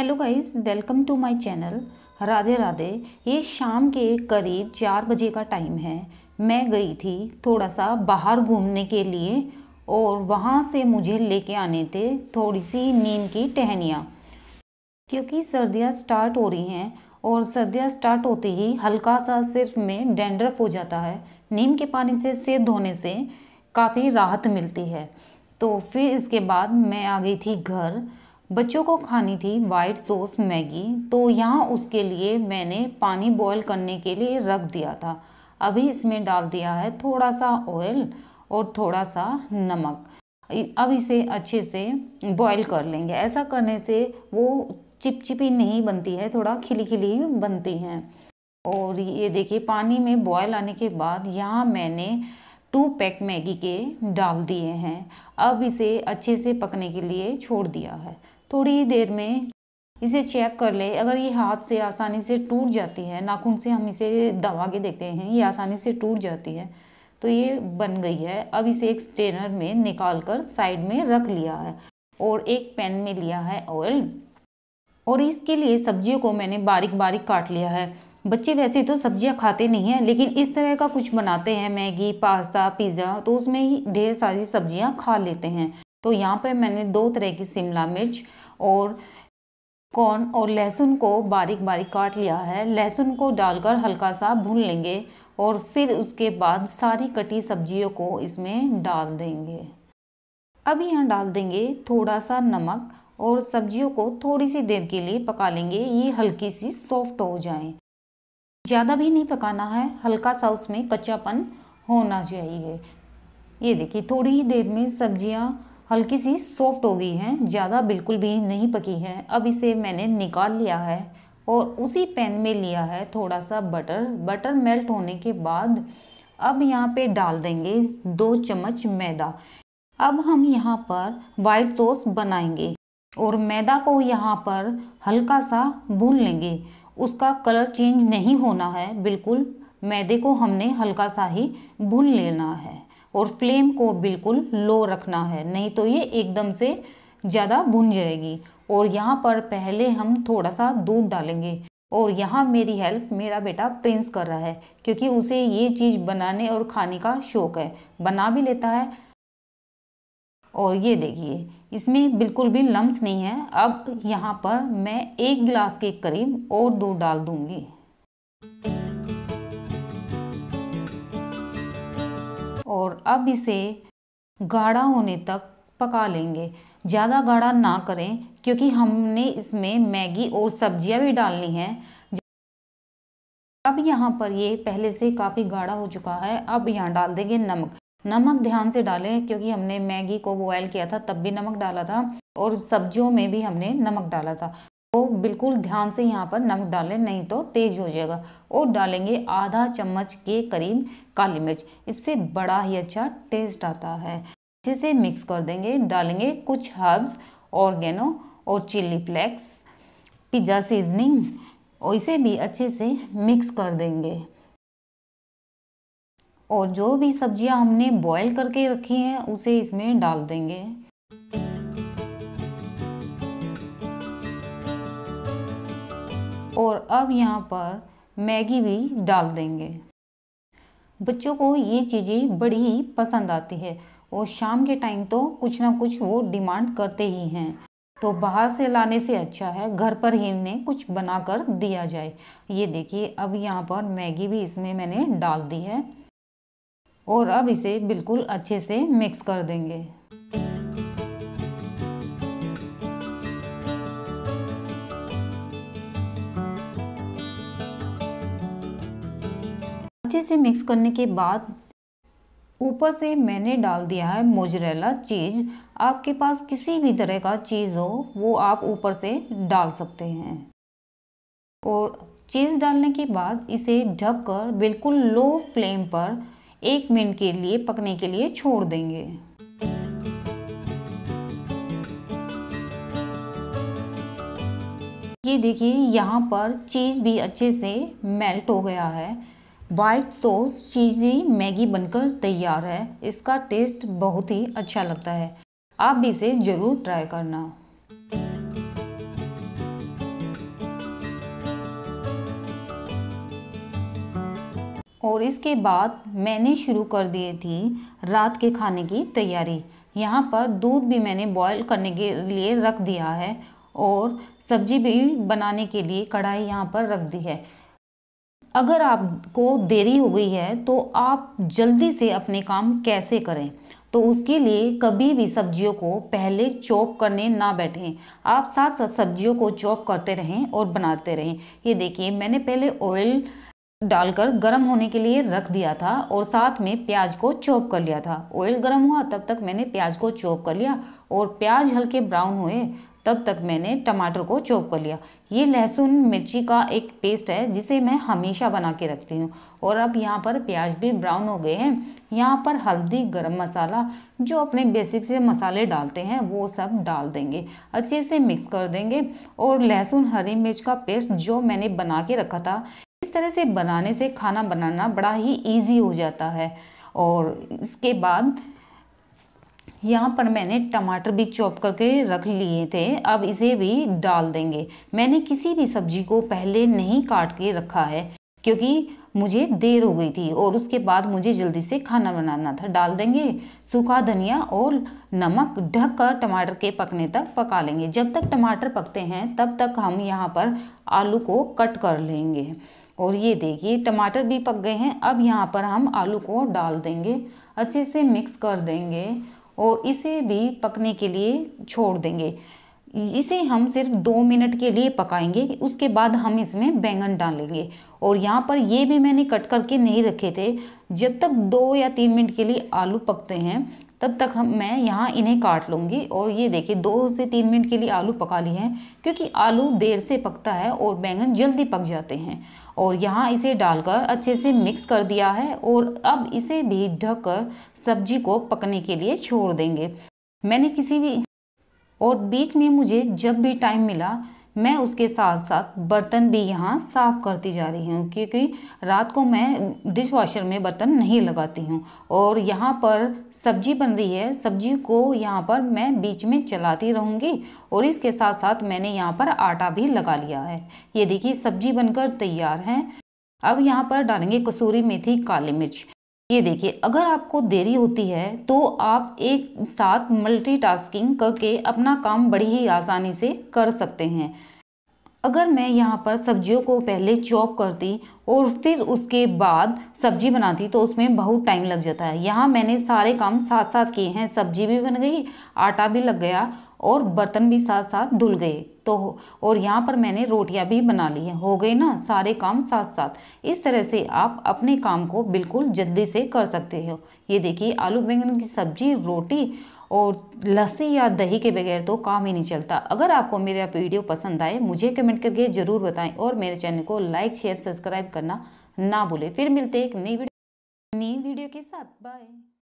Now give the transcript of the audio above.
hello guys welcome to my channel Radhe Radhe ये शाम के करीब चार बजे का टाइम है मैं गई थी थोड़ा सा बाहर घूमने के लिए और वहाँ से मुझे लेके आने थे थोड़ी सी नीम की टहनियाँ क्योंकि सर्दियाँ स्टार्ट हो रही हैं और सर्दियाँ स्टार्ट होते ही हल्का सा सिर्फ में डेंड्रफ हो जाता है नीम के पानी से सिर धोने से काफ़ी राहत मिलती है तो फिर इसके बाद मैं आ गई थी घर बच्चों को खानी थी वाइट सॉस मैगी तो यहाँ उसके लिए मैंने पानी बॉयल करने के लिए रख दिया था अभी इसमें डाल दिया है थोड़ा सा ऑयल और थोड़ा सा नमक अब इसे अच्छे से बॉईल कर लेंगे ऐसा करने से वो चिपचिपी नहीं बनती है थोड़ा खिली खिली बनती हैं और ये देखिए पानी में बॉयल आने के बाद यहाँ मैंने टू पैक मैगी के डाल दिए हैं अब इसे अच्छे से पकने के लिए छोड़ दिया है थोड़ी ही देर में इसे चेक कर ले अगर ये हाथ से आसानी से टूट जाती है नाखून से हम इसे दबा के देखते हैं ये आसानी से टूट जाती है तो ये बन गई है अब इसे एक स्टेनर में निकाल कर साइड में रख लिया है और एक पैन में लिया है ऑयल और इसके लिए सब्जियों को मैंने बारीक बारीक काट लिया है बच्चे वैसे तो सब्जियां खाते नहीं हैं लेकिन इस तरह का कुछ बनाते हैं मैगी पास्ता पिज़्ज़ा तो उसमें ही ढेर सारी सब्जियां खा लेते हैं तो यहाँ पर मैंने दो तरह की शिमला मिर्च और कॉर्न और लहसुन को बारीक बारीक काट लिया है लहसुन को डालकर हल्का सा भून लेंगे और फिर उसके बाद सारी कटी सब्जियों को इसमें डाल देंगे अब यहाँ डाल देंगे थोड़ा सा नमक और सब्जियों को थोड़ी सी देर के लिए पका लेंगे ये हल्की सी सॉफ्ट हो जाए ज़्यादा भी नहीं पकाना है हल्का सा उसमें कच्चापन होना चाहिए ये देखिए थोड़ी ही देर में सब्जियाँ हल्की सी सॉफ्ट हो गई है ज़्यादा बिल्कुल भी नहीं पकी है अब इसे मैंने निकाल लिया है और उसी पैन में लिया है थोड़ा सा बटर बटर मेल्ट होने के बाद अब यहाँ पे डाल देंगे दो चम्मच मैदा अब हम यहाँ पर वाइट सॉस बनाएंगे और मैदा को यहाँ पर हल्का सा भून लेंगे उसका कलर चेंज नहीं होना है बिल्कुल मैदे को हमने हल्का सा ही भून लेना है और फ्लेम को बिल्कुल लो रखना है नहीं तो ये एकदम से ज़्यादा भुन जाएगी और यहाँ पर पहले हम थोड़ा सा दूध डालेंगे और यहाँ मेरी हेल्प मेरा बेटा प्रिंस कर रहा है क्योंकि उसे ये चीज़ बनाने और खाने का शौक़ है बना भी लेता है और ये देखिए इसमें बिल्कुल भी लम्स नहीं है अब यहाँ पर मैं एक गिलास के करीब और दूध डाल दूँगी और अब इसे गाढ़ा होने तक पका लेंगे ज़्यादा गाढ़ा ना करें क्योंकि हमने इसमें मैगी और सब्जियां भी डालनी हैं अब यहाँ पर ये पहले से काफ़ी गाढ़ा हो चुका है अब यहाँ डाल देंगे नमक नमक ध्यान से डालें क्योंकि हमने मैगी को बॉयल किया था तब भी नमक डाला था और सब्जियों में भी हमने नमक डाला था तो बिल्कुल ध्यान से यहाँ पर नमक डालें नहीं तो तेज हो जाएगा और डालेंगे आधा चम्मच के करीब काली मिर्च इससे बड़ा ही अच्छा टेस्ट आता है अच्छे से मिक्स कर देंगे डालेंगे कुछ हर्ब्स ऑर्गेनो और चिल्ली फ्लेक्स पिज़्ज़ा सीजनिंग और इसे भी अच्छे से मिक्स कर देंगे और जो भी सब्जियां हमने बॉईल करके रखी हैं उसे इसमें डाल देंगे और अब यहाँ पर मैगी भी डाल देंगे बच्चों को ये चीज़ें बड़ी ही पसंद आती है और शाम के टाइम तो कुछ ना कुछ वो डिमांड करते ही हैं तो बाहर से लाने से अच्छा है घर पर ही इन्हें कुछ बना कर दिया जाए ये देखिए अब यहाँ पर मैगी भी इसमें मैंने डाल दी है और अब इसे बिल्कुल अच्छे से मिक्स कर देंगे अच्छे से मिक्स करने के बाद ऊपर से मैंने डाल दिया है मोजरेला चीज़ आपके पास किसी भी तरह का चीज़ हो वो आप ऊपर से डाल सकते हैं और चीज़ डालने के बाद इसे ढककर बिल्कुल लो फ्लेम पर एक मिनट के लिए पकने के लिए छोड़ देंगे ये देखिए यहाँ पर चीज़ भी अच्छे से मेल्ट हो गया है वाइट सॉस चीज़ी मैगी बनकर तैयार है इसका टेस्ट बहुत ही अच्छा लगता है आप भी इसे ज़रूर ट्राई करना और इसके बाद मैंने शुरू कर दिए थी रात के खाने की तैयारी यहाँ पर दूध भी मैंने बॉईल करने के लिए रख दिया है और सब्जी भी बनाने के लिए कढ़ाई यहाँ पर रख दी है अगर आपको देरी हो गई है तो आप जल्दी से अपने काम कैसे करें तो उसके लिए कभी भी सब्जियों को पहले चॉप करने ना बैठें आप साथ साथ सब्जियों को चॉप करते रहें और बनाते रहें ये देखिए मैंने पहले ऑयल डालकर गर्म होने के लिए रख दिया था और साथ में प्याज को चॉप कर लिया था ऑयल गर्म हुआ तब तक मैंने प्याज को चॉप कर लिया और प्याज हल्के ब्राउन हुए तब तक मैंने टमाटर को चॉप कर लिया ये लहसुन मिर्ची का एक पेस्ट है जिसे मैं हमेशा बना के रखती हूँ और अब यहाँ पर प्याज भी ब्राउन हो गए हैं यहाँ पर हल्दी गरम मसाला जो अपने बेसिक से मसाले डालते हैं वो सब डाल देंगे अच्छे से मिक्स कर देंगे और लहसुन हरी मिर्च का पेस्ट जो मैंने बना के रखा था इस तरह से बनाने से खाना बनाना बड़ा ही ईजी हो जाता है और इसके बाद यहाँ पर मैंने टमाटर भी चॉप करके रख लिए थे अब इसे भी डाल देंगे मैंने किसी भी सब्जी को पहले नहीं काट के रखा है क्योंकि मुझे देर हो गई थी और उसके बाद मुझे जल्दी से खाना बनाना था डाल देंगे सूखा धनिया और नमक ढक कर टमाटर के पकने तक पका लेंगे जब तक टमाटर पकते हैं तब तक हम यहाँ पर आलू को कट कर लेंगे और ये देखिए टमाटर भी पक गए हैं अब यहाँ पर हम आलू को डाल देंगे अच्छे से मिक्स कर देंगे और इसे भी पकने के लिए छोड़ देंगे इसे हम सिर्फ दो मिनट के लिए पकाएंगे उसके बाद हम इसमें बैंगन डालेंगे और यहाँ पर ये भी मैंने कट करके नहीं रखे थे जब तक दो या तीन मिनट के लिए आलू पकते हैं तब तक हम मैं यहाँ इन्हें काट लूँगी और ये देखिए दो से तीन मिनट के लिए आलू पका लिए हैं क्योंकि आलू देर से पकता है और बैंगन जल्दी पक जाते हैं और यहाँ इसे डालकर अच्छे से मिक्स कर दिया है और अब इसे भी कर सब्जी को पकने के लिए छोड़ देंगे मैंने किसी भी और बीच में मुझे जब भी टाइम मिला मैं उसके साथ साथ बर्तन भी यहाँ साफ़ करती जा रही हूँ क्योंकि रात को मैं डिश वॉशर में बर्तन नहीं लगाती हूँ और यहाँ पर सब्जी बन रही है सब्जी को यहाँ पर मैं बीच में चलाती रहूँगी और इसके साथ साथ मैंने यहाँ पर आटा भी लगा लिया है ये देखिए सब्जी बनकर तैयार है अब यहाँ पर डालेंगे कसूरी मेथी काली मिर्च ये देखिए अगर आपको देरी होती है तो आप एक साथ मल्टीटास्किंग करके अपना काम बड़ी ही आसानी से कर सकते हैं अगर मैं यहाँ पर सब्जियों को पहले चॉप करती और फिर उसके बाद सब्जी बनाती तो उसमें बहुत टाइम लग जाता है यहाँ मैंने सारे काम साथ साथ किए हैं सब्जी भी बन गई आटा भी लग गया और बर्तन भी साथ साथ धुल गए तो और यहाँ पर मैंने रोटियाँ भी बना ली हैं हो गए ना सारे काम साथ साथ इस तरह से आप अपने काम को बिल्कुल जल्दी से कर सकते हो ये देखिए आलू बैंगन की सब्जी रोटी और लस्सी या दही के बगैर तो काम ही नहीं चलता अगर आपको मेरा वीडियो पसंद आए मुझे कमेंट करके ज़रूर बताएं और मेरे चैनल को लाइक शेयर सब्सक्राइब करना ना भूलें फिर मिलते एक नई वीडियो नई वीडियो के साथ बाय